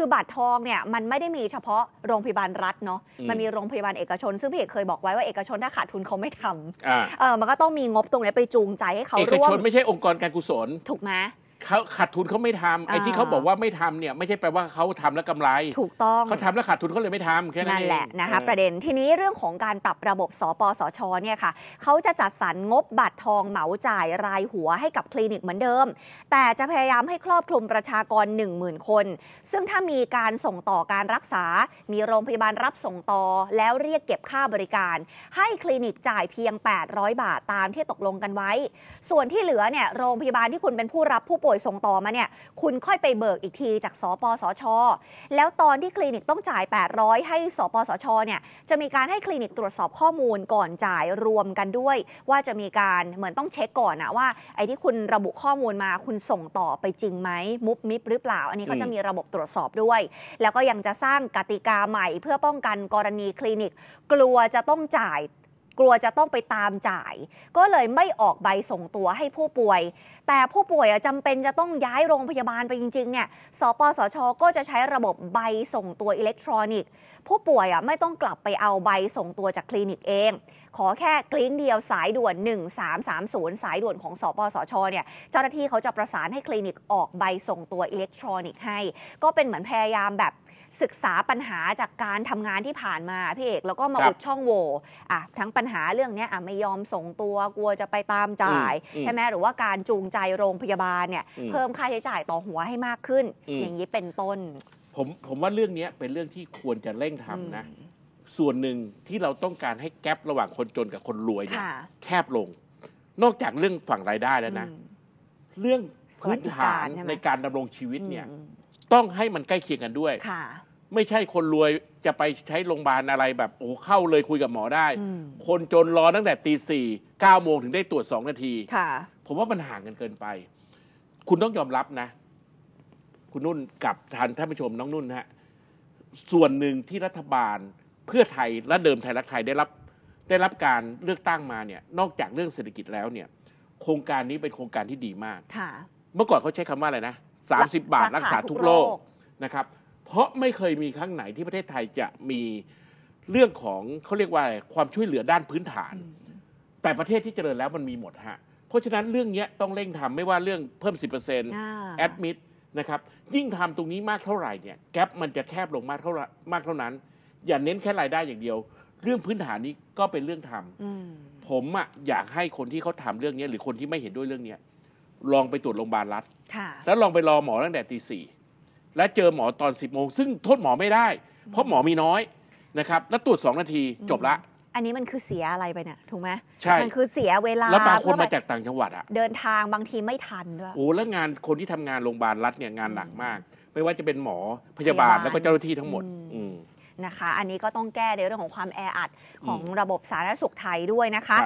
คือบัตรทองเนี่ย มันไม่ได้มีเฉพาะโรงพยาบาลรัฐเนาะมันมีโรงพยาบาลเอกชน ซึ่งพี่เอกเคยบอกไว้ว่าเอกชนถ้าขาดทุนเขาไม่ทำเออมันก็ต้องมีงบตรงนี้ไปจูงใจให้เขาเอกร่วชนไม่ใช่องค์กรการกุศล ถูกไหมเขาขาดทุนเขาไม่ทำไอ้ที่เขาบอกว่าไม่ทำเนี่ยไม่ใช่แปลว่าเขาทำแล้วกำไรถูกต้องเขาทำแล้วขาดทุนเขาเลยไม่ทำแค่นั้นนั่นแหละนะคะประเด็นทีนี้เรื่องของการปรับระบบ สปสชเนี่ยค่ะเขาจะจัดสรรงบบัตรทองเหมาจ่ายรายหัวให้กับคลินิกเหมือนเดิม แต่จะพยายามให้ครอบคลุมประชากร10,000คนซึ่งถ้ามีการส่งต่อการรักษามีโรงพยาบาลรับส่งต่อแล้วเรียกเก็บค่าบริการ ให้คลินิกจ่ายเพียง 800 บาทตามที่ตกลงกันไว้ ส่วนที่เหลือเนี่ยโรงพยาบาลที่คุณเป็นผู้รับผู้ป่วย่วยส่งต่อมาเนี่ยคุณค่อยไปเบิกอีกที จากสปสชแล้วตอนที่คลินิกต้องจ่าย800ให้สปสชเนี่ยจะมีการให้คลินิกตรวจสอบข้อมูลก่อนจ่ายรวมกันด้วย ว่าจะมีการเหมือนต้องเช็คก่อนนะว่าไอ้ที่คุณระบุข้อมูลมาคุณส่งต่อไปจริงไหมมุบมิบหรือเปล่า อันนี้เขาจะมีระบบตรวจสอบด้วย แล้วก็ยังจะสร้างกติกาใหม่เพื่อป้องกันกรณีคลินิกกลัวจะต้องจ่ายกลัวจะต้องไปตามจ่าย ก็เลยไม่ออกใบส่งตัวให้ผู้ป่วย แต่ผู้ป่วยจำเป็นจะต้องย้ายโรงพยาบาลไปจริงๆเนี่ยสปสชก็จะใช้ระบบใบส่งตัวอิเล็กทรอนิกส์ ผู้ป่วยไม่ต้องกลับไปเอาใบส่งตัวจากคลินิกเอง ขอแค่กลิ้งเดียวสายด่วน 1330 สายด่วนของสปสชเนี่ยเจ้าหน้าที่เขาจะประสานให้คลินิก ออกใบส่งตัวอิเล็กทรอนิกส์ให้ ก็เป็นเหมือนพยายามแบบศึกษาปัญหาจากการทำงานที่ผ่านมาพี่เอกแล้วก็มาอุดช่องโหว่อ่ะ ทั้งปัญหาเรื่องเนี้ยอ่ะไม่ยอมส่งตัวกลัวจะไปตามจ่ายใช่ไหมหรือว่าการจูงใจโรงพยาบาลเนี่ย เพิ่มค่าใช้จ่ายต่อหัวให้มากขึ้นออย่างนี้เป็นต้นผมผมว่าเรื่องนี้เป็นเรื่องที่ควรจะเร่งทำนะ ส่วนหนึ่งที่เราต้องการให้แกลบระหว่างคนจนกับคนรวยเนี่ยแคบลง นอกจากเรื่องฝั่งรายได้แล้วนะ เรื่องพื้นฐานใในการดำรงชีวิตเนี่ยต้องให้มันใกล้เคียงกันด้วยค่ะ ไม่ใช่คนรวยจะไปใช้โรงพยาบาลอะไรแบบโอ้เข้าเลยคุยกับหมอได้ คนจนรอตั้งแต่ตีสี่เก้าโมงถึงได้ตรวจสองนาที ค่ะ ผมว่ามันห่างกันเกินไป คุณต้องยอมรับนะ คุณนุ่นกับท่านท่านผู้ชมน้องนุ่นฮะ ส่วนหนึ่งที่รัฐบาลเพื่อไทยและเดิมไทยรักไทยได้รับ ได้รับการเลือกตั้งมาเนี่ย นอกจากเรื่องเศรษฐกิจแล้วเนี่ย โครงการนี้เป็นโครงการที่ดีมากค่ะเมื่อก่อนเขาใช้คำว่าอะไรนะ30 บาท รักษาทุกโรคนะครับ เพราะไม่เคยมีครั้งไหนที่ประเทศไทยจะมีเรื่องของเขาเรียกว่าความช่วยเหลือด้านพื้นฐาน แต่ประเทศที่เจริญแล้วมันมีหมดฮะเพราะฉะนั้นเรื่องนี้ต้องเร่งทำไม่ว่าเรื่องเพิ่ม 10%แอดมิดนะครับ ยิ่งทำตรงนี้มากเท่าไหร่เนี่ยแกลบมันจะแคบลงมากเท่ามากเท่านั้น อย่าเน้นแค่รายได้อย่างเดียว เรื่องพื้นฐานนี้ก็เป็นเรื่องทำผมอะอยากให้คนที่เขาทำเรื่องนี้หรือคนที่ไม่เห็นด้วยเรื่องนี้ลองไปตรวจโรงพยาบาลรัฐแล้วลองไปรอหมอตั้งแต่ตีสี่และเจอหมอตอนสิบโมง ซึ่งโทษหมอไม่ได้ เพราะหมอมีน้อยนะครับ แล้วตรวจสองนาทีจบละ อันนี้มันคือเสียอะไรไปเนี่ย ถูกไหมใช่มันคือเสียเวลาแล้วบางคนมาจากต่างจังหวัดอะ เดินทางบางทีไม่ทันด้วย โอ้ แล้วงานคนที่ทำงานโรงพยาบาลรัฐเนี่ยงานหนักมาก ไม่ว่าจะเป็นหมอพยาบาลแล้วก็เจ้าหน้าที่ทั้งหมด อืนะคะ อันนี้ก็ต้องแก้ในเรื่องของความแออัดของระบบสาธารณสุขไทยด้วยนะคะ